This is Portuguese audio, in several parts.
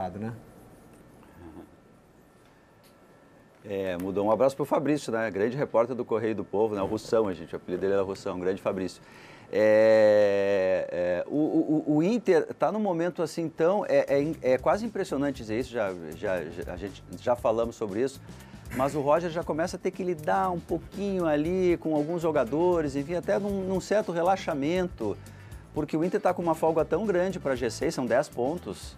Né? É, mudou um abraço para o Fabrício, né? Grande repórter do Correio do Povo, né? O Russão, a gente, o apelido dele era Russão, grande Fabrício. É, é, o, o, o, Inter está num momento assim então É, quase impressionante dizer isso, já, já, já, a gente já falamos sobre isso, mas o Roger já começa a ter que lidar um pouquinho ali com alguns jogadores, enfim, até num, num certo relaxamento, porque o Inter está com uma folga tão grande para G6, são 10 pontos.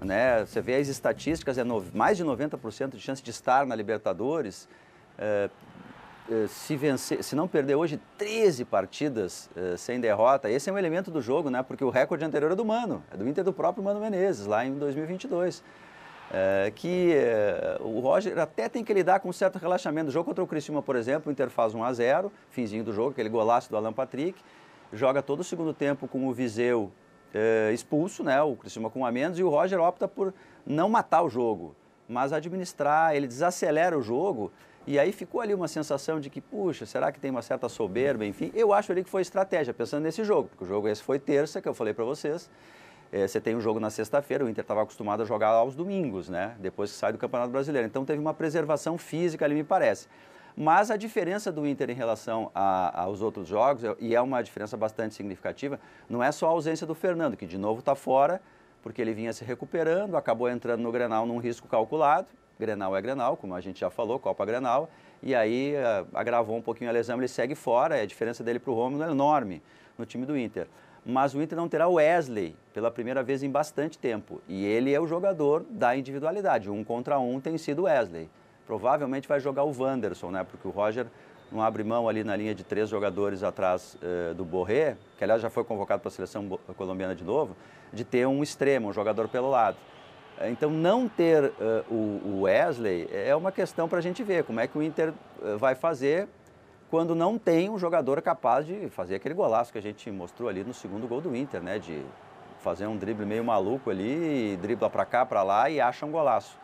Né? Você vê as estatísticas, é no, mais de 90% de chance de estar na Libertadores. É, é se, vencer, se não perder hoje 13 partidas é, sem derrota, esse é um elemento do jogo, né? porque o recorde anterior é do Mano, é do Inter do próprio Mano Menezes, lá em 2022. É, que é, o Roger até tem que lidar com um certo relaxamento. O jogo contra o Criciúma, por exemplo, o Inter faz 1 a 0 finzinho do jogo, aquele golaço do Alan Patrick, joga todo o segundo tempo com o Viseu eh, expulso, né, o Criciúma com um a menos, e o Roger opta por não matar o jogo, mas administrar, ele desacelera o jogo, e aí ficou ali uma sensação de que, puxa, será que tem uma certa soberba, enfim. Eu acho ali que foi estratégia, pensando nesse jogo, porque o jogo esse foi terça, que eu falei para vocês, é, você tem um jogo na sexta-feira, o Inter estava acostumado a jogar aos domingos, né, depois que sai do Campeonato Brasileiro, então teve uma preservação física ali, me parece. Mas a diferença do Inter em relação a, aos outros jogos, é, e é uma diferença bastante significativa, não é só a ausência do Fernando, que de novo está fora, porque ele vinha se recuperando, acabou entrando no Grenal num risco calculado. Grenal é Grenal, como a gente já falou, Copa Grenal. E aí é, agravou um pouquinho a lesão, ele segue fora. A diferença dele para o Romulo é enorme no time do Inter mas o Inter não terá o Wesley pela primeira vez em bastante tempo. E ele é o jogador da individualidade. Um contra um tem sido o Wesley provavelmente vai jogar o Wanderson, né? Porque o Roger não abre mão ali na linha de três jogadores atrás eh, do Borré, que aliás já foi convocado para a seleção colombiana de novo, de ter um extremo, um jogador pelo lado. Eh, então, não ter uh, o Wesley é uma questão para a gente ver como é que o Inter vai fazer quando não tem um jogador capaz de fazer aquele golaço que a gente mostrou ali no segundo gol do Inter, né? De fazer um drible meio maluco ali, dribla para cá, para lá e acha um golaço.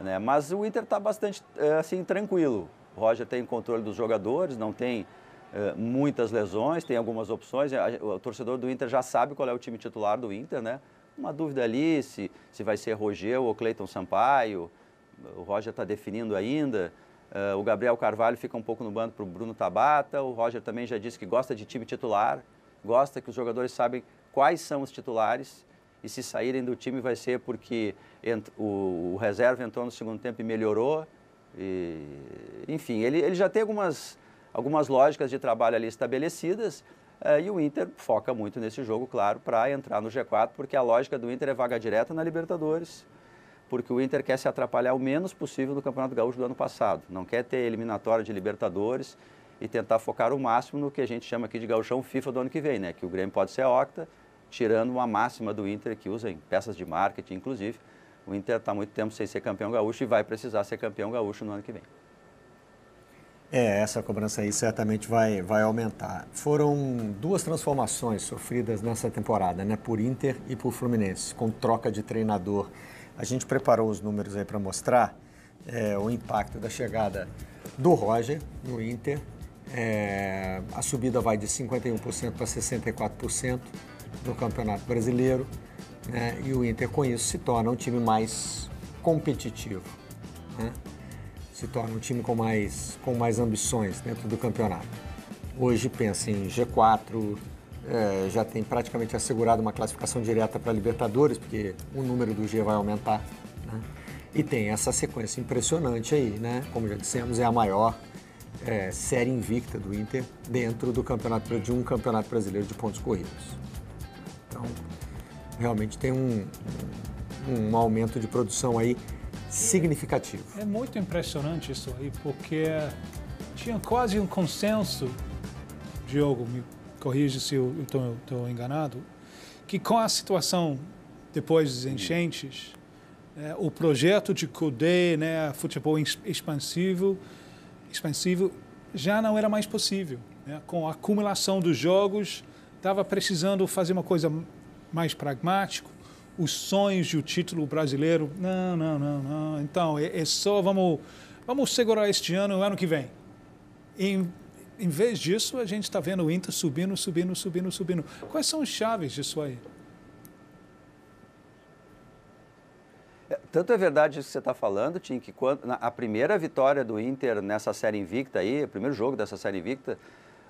Né? Mas o Inter está bastante eh, assim, tranquilo. O Roger tem controle dos jogadores, não tem eh, muitas lesões, tem algumas opções. O torcedor do Inter já sabe qual é o time titular do Inter, né? Uma dúvida ali se, se vai ser Roger ou Cleiton Sampaio. O Roger está definindo ainda. Uh, o Gabriel Carvalho fica um pouco no banco para o Bruno Tabata. O Roger também já disse que gosta de time titular, gosta que os jogadores sabem quais são os titulares e se saírem do time vai ser porque o, o reserva entrou no segundo tempo e melhorou. E, enfim, ele, ele já tem algumas, algumas lógicas de trabalho ali estabelecidas eh, e o Inter foca muito nesse jogo, claro, para entrar no G4, porque a lógica do Inter é vaga direta na Libertadores, porque o Inter quer se atrapalhar o menos possível no Campeonato Gaúcho do ano passado, não quer ter eliminatória de Libertadores e tentar focar o máximo no que a gente chama aqui de gauchão FIFA do ano que vem, né? Que o Grêmio pode ser octa, tirando uma máxima do Inter que usa em peças de marketing, inclusive. O Inter está muito tempo sem ser campeão gaúcho e vai precisar ser campeão gaúcho no ano que vem. É, essa cobrança aí certamente vai, vai aumentar. Foram duas transformações sofridas nessa temporada, né? Por Inter e por Fluminense, com troca de treinador. A gente preparou os números aí para mostrar é, o impacto da chegada do Roger no Inter. É, a subida vai de 51% para 64% no Campeonato Brasileiro. Né? E o Inter, com isso, se torna um time mais competitivo. Né? Se torna um time com mais, com mais ambições dentro do campeonato. Hoje pensa em G4, é, já tem praticamente assegurado uma classificação direta para Libertadores, porque o número do G vai aumentar. Né? E tem essa sequência impressionante aí, né? Como já dissemos, é a maior é, série invicta do Inter dentro do campeonato de um campeonato brasileiro de pontos corridos. Então, realmente tem um, um aumento de produção aí significativo. É muito impressionante isso aí, porque tinha quase um consenso, Diogo, me corrija se eu estou enganado, que com a situação depois das enchentes, é, o projeto de CUDE, né, futebol expansivo, expansivo, já não era mais possível. Né? Com a acumulação dos jogos, estava precisando fazer uma coisa mais pragmático, os sonhos de o um título brasileiro, não, não, não, não. Então, é, é, só vamos, vamos segurar este ano, ano que vem. Em, em vez disso, a gente está vendo o Inter subindo, subindo, subindo, subindo. Quais são as chaves disso aí? É, tanto é verdade isso que você está falando, Tim, que quando, na, a primeira vitória do Inter nessa série invicta aí, o primeiro jogo dessa série invicta,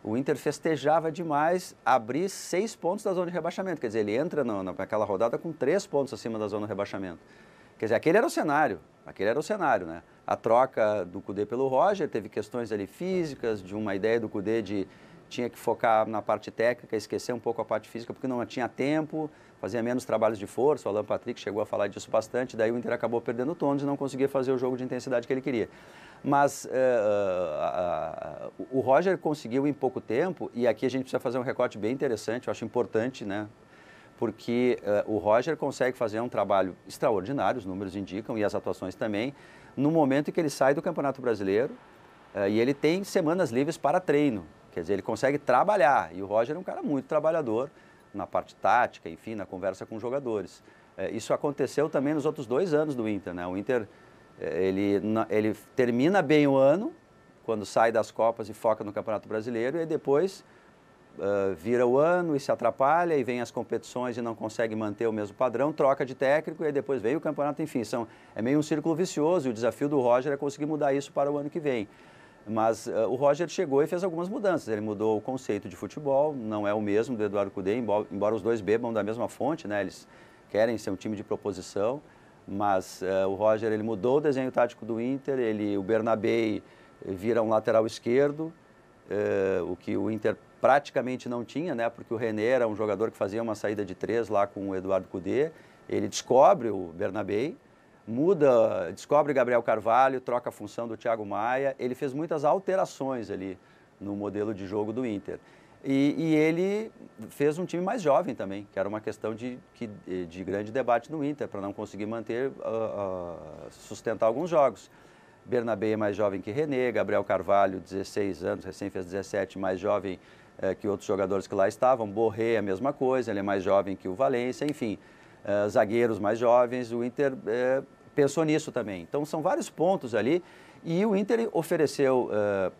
o Inter festejava demais abrir seis pontos da zona de rebaixamento. Quer dizer, ele entra naquela rodada com três pontos acima da zona de rebaixamento. Quer dizer, aquele era o cenário, aquele era o cenário, né? A troca do Cudê pelo Roger, teve questões ali físicas, de uma ideia do Cudê de tinha que focar na parte técnica, esquecer um pouco a parte física, porque não tinha tempo, fazia menos trabalhos de força, o Alan Patrick chegou a falar disso bastante, daí o Inter acabou perdendo o tônus e não conseguia fazer o jogo de intensidade que ele queria. Mas uh, uh, uh, o Roger conseguiu em pouco tempo, e aqui a gente precisa fazer um recorte bem interessante, eu acho importante, né? Porque o Roger consegue fazer um trabalho extraordinário, os números indicam, e as atuações também, no momento em que ele sai do Campeonato Brasileiro e ele tem semanas livres para treino. Quer dizer, ele consegue trabalhar, e o Roger é um cara muito trabalhador na parte tática, enfim, na conversa com os jogadores. Isso aconteceu também nos outros dois anos do Inter, né? O Inter ele, ele termina bem o ano, quando sai das Copas e foca no Campeonato Brasileiro, e depois uh, vira o ano e se atrapalha, e vem as competições e não consegue manter o mesmo padrão, troca de técnico, e depois vem o campeonato, enfim. São, é meio um círculo vicioso, e o desafio do Roger é conseguir mudar isso para o ano que vem. Mas uh, o Roger chegou e fez algumas mudanças. Ele mudou o conceito de futebol, não é o mesmo do Eduardo Cudê, embora, embora os dois bebam da mesma fonte, né? Eles querem ser um time de proposição mas uh, o Roger ele mudou o desenho tático do Inter, ele o Bernabei eh, vira um lateral esquerdo, uh, o que o Inter praticamente não tinha, né? Porque o René era um jogador que fazia uma saída de três lá com o Eduardo Cudê. Ele descobre o Bernabei, muda, descobre Gabriel Carvalho, troca a função do Thiago Maia. Ele fez muitas alterações ali no modelo de jogo do Inter. E, e, ele fez um time mais jovem também, que era uma questão de, de, de grande debate no Inter, para não conseguir manter, uh, uh, sustentar alguns jogos. Bernabé é mais jovem que René, Gabriel Carvalho, 16 anos, recém fez 17, mais jovem uh, que outros jogadores que lá estavam. Borré é a mesma coisa, ele é mais jovem que o Valência, enfim. Eh, zagueiros mais jovens, o Inter eh, pensou nisso também. Então são vários pontos ali e o Inter ofereceu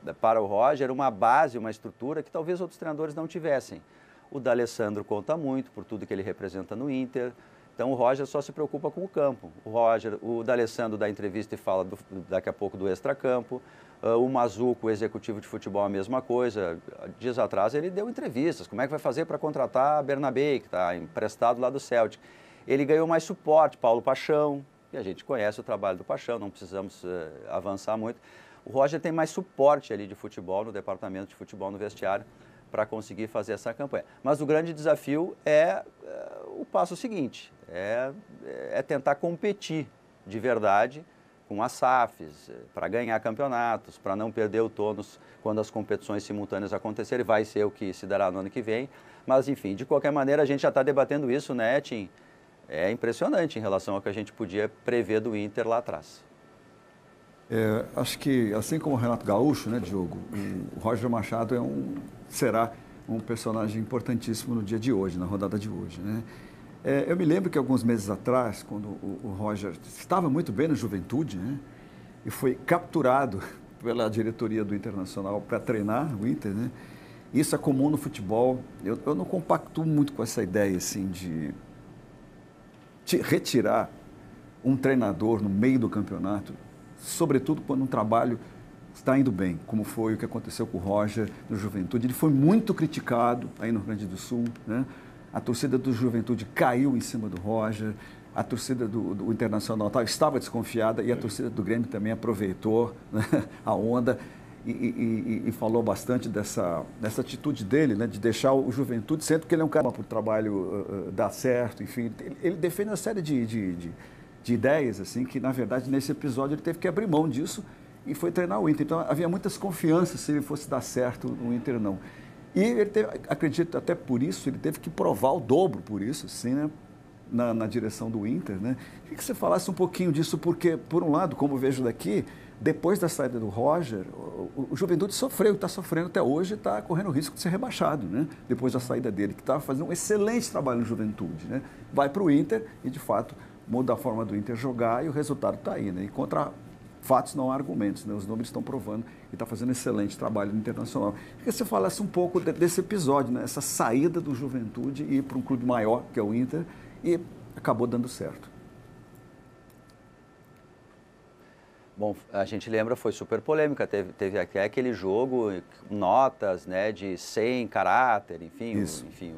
uh, para o Roger uma base, uma estrutura que talvez outros treinadores não tivessem. O D'Alessandro conta muito por tudo que ele representa no Inter. Então o Roger só se preocupa com o campo. O Roger, o D'Alessandro dá entrevista e fala do, daqui a pouco do extracampo. Uh, o Mazuco, o executivo de futebol, a mesma coisa. Dias atrás ele deu entrevistas. Como é que vai fazer para contratar a Bernabé, que está emprestado lá do Celtic? Ele ganhou mais suporte, Paulo Paixão, e a gente conhece o trabalho do Paixão, não precisamos uh, avançar muito. O Roger tem mais suporte ali de futebol, no departamento de futebol, no vestiário, para conseguir fazer essa campanha. Mas o grande desafio é uh, o passo seguinte, é, é tentar competir de verdade com as SAFs, eh, para ganhar campeonatos, para não perder o tônus quando as competições simultâneas acontecerem, vai ser o que se dará no ano que vem. Mas, enfim, de qualquer maneira, a gente já está debatendo isso, né, Tim? é impressionante em relação ao que a gente podia prever do Inter lá atrás. É, acho que, assim como o Renato Gaúcho, né, Diogo, o Roger Machado é um, será um personagem importantíssimo no dia de hoje, na rodada de hoje. Né? É, eu me lembro que alguns meses atrás, quando o, o Roger estava muito bem na juventude, né, e foi capturado pela diretoria do Internacional para treinar o Inter, né? Isso é comum no futebol. Eu, eu não compacto muito com essa ideia, assim, de retirar um treinador no meio do campeonato, sobretudo quando um trabalho está indo bem, como foi o que aconteceu com o Roger no Juventude. Ele foi muito criticado aí no Rio Grande do Sul. Né? A torcida do Juventude caiu em cima do Roger, a torcida do, do Internacional estava desconfiada e a torcida do Grêmio também aproveitou né? a onda e, e, e, falou bastante dessa, dessa atitude dele, né, de deixar o juventude, sendo que ele é um cara para o trabalho uh, dar certo, enfim. Ele, ele defende uma série de, de, de, de, ideias, assim, que na verdade nesse episódio ele teve que abrir mão disso e foi treinar o Inter. Então havia muitas confianças se ele fosse dar certo no Inter, não. E ele teve, acredito até por isso, ele teve que provar o dobro por isso, sim né? Na, na direção do Inter, né? Queria que você falasse um pouquinho disso, porque, por um lado, como vejo daqui, depois da saída do Roger, o, o Juventude sofreu, está sofrendo até hoje, está correndo o risco de ser rebaixado, né? Depois da saída dele, que estava tá fazendo um excelente trabalho no Juventude, né? Vai para o Inter e, de fato, muda a forma do Inter jogar e o resultado está aí, né? E contra fatos não há argumentos, né? Os números estão provando e está fazendo um excelente trabalho no Internacional. Queria que você falasse um pouco de, desse episódio, né? Essa saída do Juventude e ir para um clube maior, que é o Inter, e acabou dando certo. Bom, a gente lembra, foi super polêmica, teve, teve é aquele jogo, notas né, de 100 caráter, enfim, Isso. enfim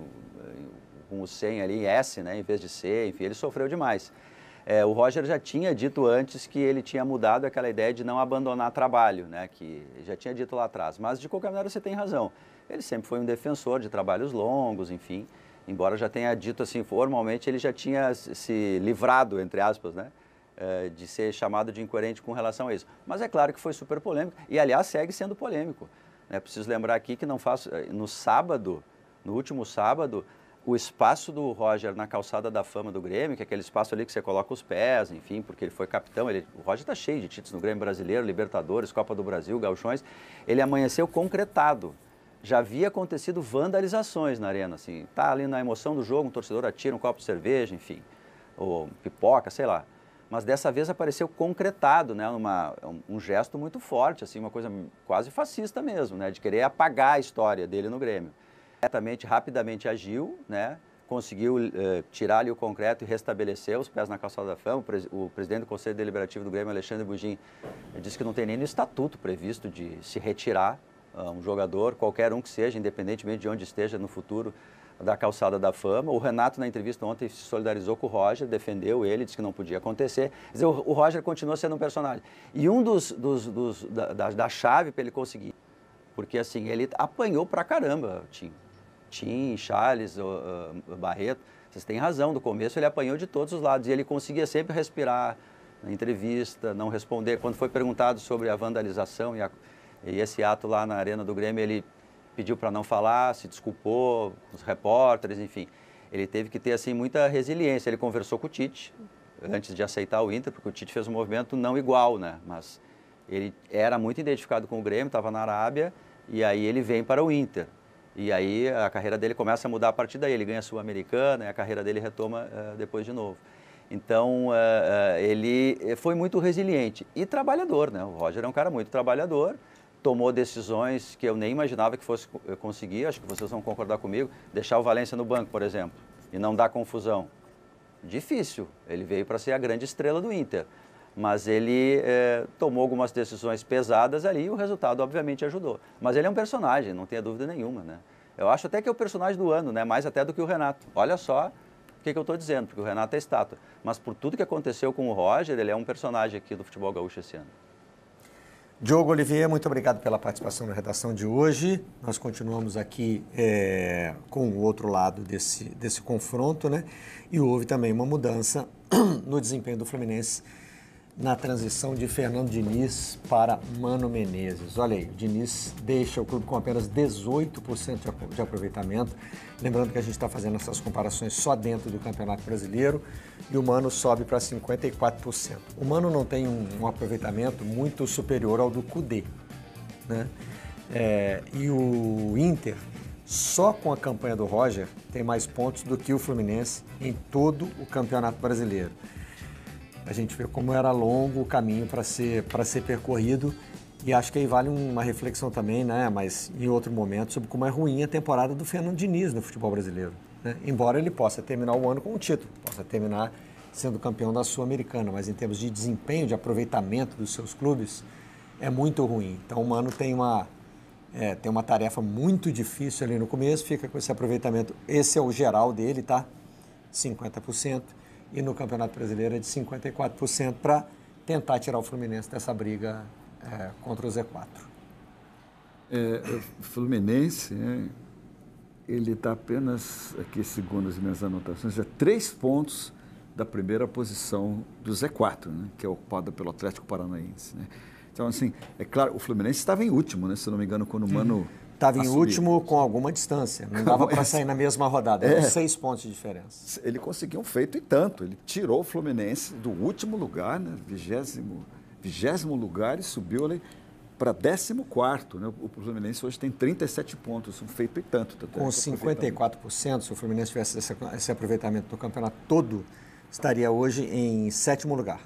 com o 100 ali em S, né, em vez de C, enfim, ele sofreu demais. É, o Roger já tinha dito antes que ele tinha mudado aquela ideia de não abandonar trabalho, né, que já tinha dito lá atrás, mas de qualquer maneira você tem razão. Ele sempre foi um defensor de trabalhos longos, enfim, embora já tenha dito assim, formalmente ele já tinha se livrado, entre aspas, né, eh, de ser chamado de incoerente com relação a isso. Mas é claro que foi super polêmico e, aliás, segue sendo polêmico. Né? Preciso lembrar aqui que não faço. Eh, no sábado, no último sábado, o espaço do Roger na calçada da fama do Grêmio, que é aquele espaço ali que você coloca os pés, enfim, porque ele foi capitão. Ele, o Roger está cheio de títulos no Grêmio Brasileiro, Libertadores, Copa do Brasil, Gauchões. Ele amanheceu concretado. Já havia acontecido vandalizações na arena, assim. Tá ali na emoção do jogo, um torcedor atira um copo de cerveja, enfim, ou pipoca, sei lá mas dessa vez apareceu concretado, né, uma, um, gesto muito forte, assim, uma coisa quase fascista mesmo, né, de querer apagar a história dele no Grêmio. Diretamente, rapidamente agiu, né, conseguiu eh, tirar ali o concreto e restabelecer os pés na calçada da fama. O, pres o, presidente do Conselho Deliberativo do Grêmio, Alexandre Bugin, disse que não tem nem no estatuto previsto de se retirar uh, um jogador, qualquer um que seja, independentemente de onde esteja no futuro, da calçada da fama. O Renato, na entrevista ontem, se solidarizou com o Roger, defendeu ele, disse que não podia acontecer. Quer dizer, o Roger continua sendo um personagem. E um dos, dos, dos da, da, da, chave para ele conseguir, porque assim, ele apanhou pra caramba, Tim. Tim, Charles, Barreto, vocês têm razão, do começo ele apanhou de todos os lados e ele conseguia sempre respirar na entrevista, não responder. Quando foi perguntado sobre a vandalização e, a, e esse ato lá na Arena do Grêmio, ele pediu para não falar, se desculpou, os repórteres, enfim. Ele teve que ter assim muita resiliência. Ele conversou com o Tite antes de aceitar o Inter, porque o Tite fez um movimento não igual, né? Mas ele era muito identificado com o Grêmio, estava na Arábia e aí ele vem para o Inter. E aí a carreira dele começa a mudar a partir daí. Ele ganha a Sul-Americana e a carreira dele retoma uh, depois de novo. Então, uh, uh, ele foi muito resiliente e trabalhador, né? O Roger é um cara muito trabalhador tomou decisões que eu nem imaginava que fosse conseguir, acho que vocês vão concordar comigo, deixar o Valência no banco, por exemplo, e não dar confusão. Difícil, ele veio para ser a grande estrela do Inter, mas ele é, tomou algumas decisões pesadas ali e o resultado obviamente ajudou. Mas ele é um personagem, não tenha dúvida nenhuma, né? Eu acho até que é o personagem do ano, né? Mais até do que o Renato. Olha só o que, que eu estou dizendo, porque o Renato é estátua. Mas por tudo que aconteceu com o Roger, ele é um personagem aqui do futebol gaúcho esse ano. Diogo Olivier, muito obrigado pela participação na redação de hoje. Nós continuamos aqui é, com o outro lado desse, desse confronto, né? E houve também uma mudança no desempenho do Fluminense na transição de Fernando Diniz para Mano Menezes. Olha aí, o Diniz deixa o clube com apenas 18% de aproveitamento. Lembrando que a gente está fazendo essas comparações só dentro do Campeonato Brasileiro e o Mano sobe para 54%. O Mano não tem um, um aproveitamento muito superior ao do Cudê, né? É, e o Inter, só com a campanha do Roger, tem mais pontos do que o Fluminense em todo o Campeonato Brasileiro a gente vê como era longo o caminho para ser, ser percorrido. E acho que aí vale uma reflexão também, né? mas em outro momento, sobre como é ruim a temporada do Fernando Diniz no futebol brasileiro. Né? Embora ele possa terminar o ano com um título, possa terminar sendo campeão da Sul-Americana, mas em termos de desempenho, de aproveitamento dos seus clubes, é muito ruim. Então o Mano tem uma, é, tem uma tarefa muito difícil ali no começo, fica com esse aproveitamento. Esse é o geral dele, tá? 50% e no Campeonato Brasileiro é de 54% para tentar tirar o Fluminense dessa briga é, contra o Z4. É, o Fluminense, é, ele está apenas, aqui segundo as minhas anotações, a é três pontos da primeira posição do Z4, né, que é ocupada pelo Atlético Paranaense. Né? Então, assim, é claro, o Fluminense estava em último, né, se não me engano, quando o Mano... Uhum Estava em último com alguma distância. Não dava para sair na mesma rodada. Eram é. seis pontos de diferença. Ele conseguiu um feito e tanto. Ele tirou o Fluminense do último lugar, né? vigésimo, vigésimo lugar, e subiu ali para 14. Né? O Fluminense hoje tem 37 pontos, um feito e tanto. Tá, com 54%, se o Fluminense tivesse esse, esse aproveitamento do campeonato todo, estaria hoje em sétimo lugar.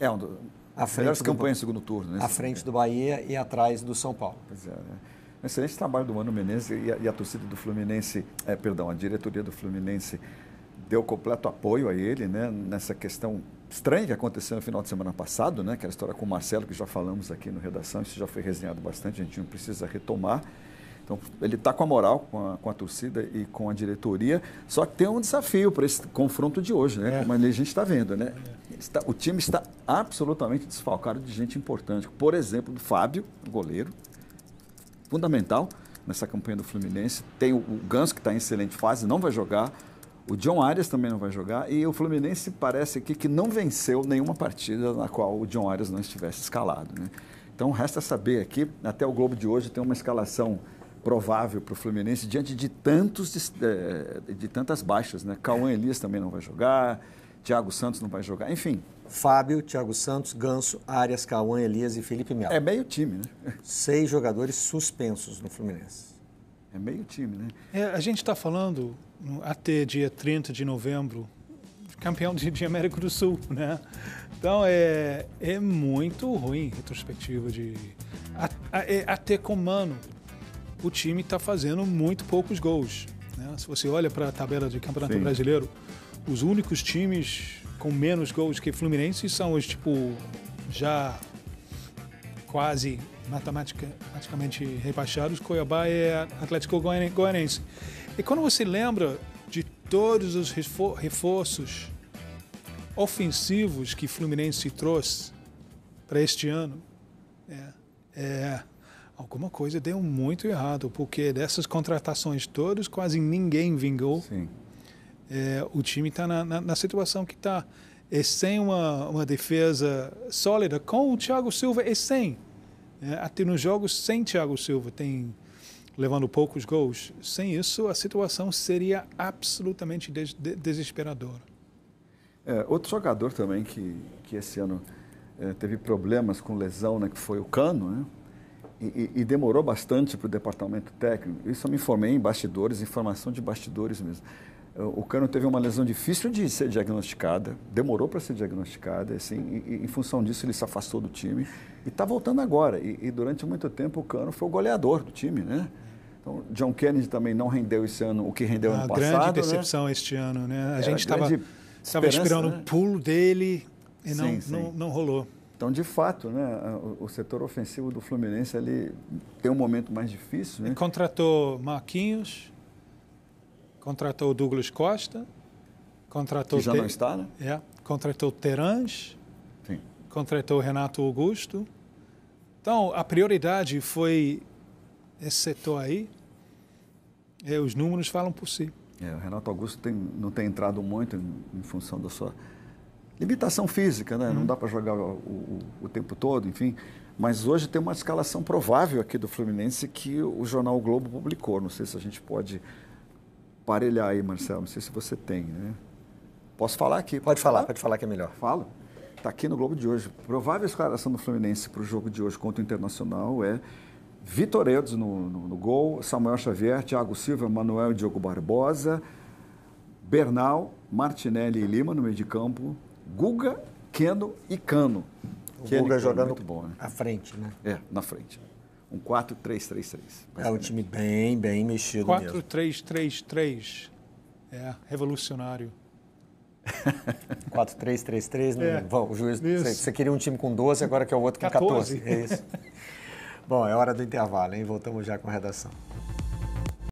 É, um do, à frente melhores campanhas do, segundo turno. Né? À frente do Bahia e atrás do São Paulo. Pois é, né? um excelente trabalho do Mano Menezes e a, e a torcida do Fluminense, é, perdão, a diretoria do Fluminense deu completo apoio a ele, né, nessa questão estranha que aconteceu no final de semana passado, né, aquela história com o Marcelo que já falamos aqui no redação, isso já foi resenhado bastante, a gente não precisa retomar. Então, ele está com a moral, com a, com a, torcida e com a diretoria. Só que tem um desafio para esse confronto de hoje, né? É. Como a gente está vendo, né? Está, o time está absolutamente desfalcado de gente importante. Por exemplo, do Fábio, goleiro, fundamental nessa campanha do Fluminense. Tem o, o Ganso, que está em excelente fase, não vai jogar. O John Arias também não vai jogar. E o Fluminense parece aqui que não venceu nenhuma partida na qual o John Arias não estivesse escalado. Né? Então, resta saber aqui, até o Globo de hoje tem uma escalação provável para o Fluminense diante de, tantos, de, eh, de tantas baixas. Né? Cauã Elias também não vai jogar. Thiago Santos não vai jogar, enfim. Fábio, Thiago Santos, Ganso, Arias, Cauã, Elias e Felipe Melo. É meio time, né? Seis jogadores suspensos no Fluminense. É meio time, né? É, a gente está falando até dia 30 de novembro, campeão de, de América do Sul, né? Então é, é muito ruim retrospectiva de. A, a, até com mano, o time está fazendo muito poucos gols. Né? Se você olha para a tabela de Campeonato Sim. Brasileiro, os únicos times com menos gols que Fluminense são os, tipo, já quase matematicamente rebaixados, Cuiabá e Atlético Goianense. E quando você lembra de todos os reforços ofensivos que Fluminense trouxe para este ano, é, é, alguma coisa deu muito errado, porque dessas contratações todas, quase ninguém vingou. Sim é, o time está na, na, na, situação que está. É sem uma, uma defesa sólida, com o Thiago Silva e sem. É, até nos jogos sem Thiago Silva, tem levando poucos gols. Sem isso, a situação seria absolutamente des desesperadora. É, outro jogador também que, que esse ano é, teve problemas com lesão, né, que foi o Cano, né? E, e, demorou bastante para o departamento técnico. Isso eu me informei em bastidores, informação de bastidores mesmo o Cano teve uma lesão difícil de ser diagnosticada, demorou para ser diagnosticada, assim, e, e, em função disso ele se afastou do time e está voltando agora. E, e, durante muito tempo o Cano foi o goleador do time, né? Então, John Kennedy também não rendeu esse ano o que rendeu a ano passado. grande né? decepção né? este ano, né? A gente estava esperando né? o pulo dele e não, sim. não, não rolou. Então, de fato, né, o, o, setor ofensivo do Fluminense ele tem um momento mais difícil. Né? E contratou Marquinhos, contratou o Douglas Costa, contratou... Que já não está, né? É, contratou o Terans, Sim. contratou o Renato Augusto. Então, a prioridade foi esse setor aí. É, os números falam por si. É, o Renato Augusto tem, não tem entrado muito em, em função da sua limitação física, né? Não uhum. dá para jogar o, o, o, tempo todo, enfim. Mas hoje tem uma escalação provável aqui do Fluminense que o jornal o Globo publicou. Não sei se a gente pode aparelhar aí, Marcelo. Não sei se você tem, né? Posso falar aqui? Pode falar, pode falar que é melhor. Falo. Está aqui no Globo de hoje. Provável escalação do Fluminense para o jogo de hoje contra o Internacional é Vitor Eudes no, no, no, gol, Samuel Xavier, Thiago Silva, Manuel e Diogo Barbosa, Bernal, Martinelli e Lima no meio de campo, Guga, Keno e Cano. O Guga é jogando muito bom, né? à frente, né? É, na frente. Um 4-3-3-3. É um time bem, bem mexido 4, mesmo. 4-3-3-3. É, revolucionário. 4-3-3-3, né? é. Bom, o juiz, você, você, queria um time com 12, agora que é o outro com 14. 14. É isso. Bom, é hora do intervalo, hein? Voltamos já com a redação.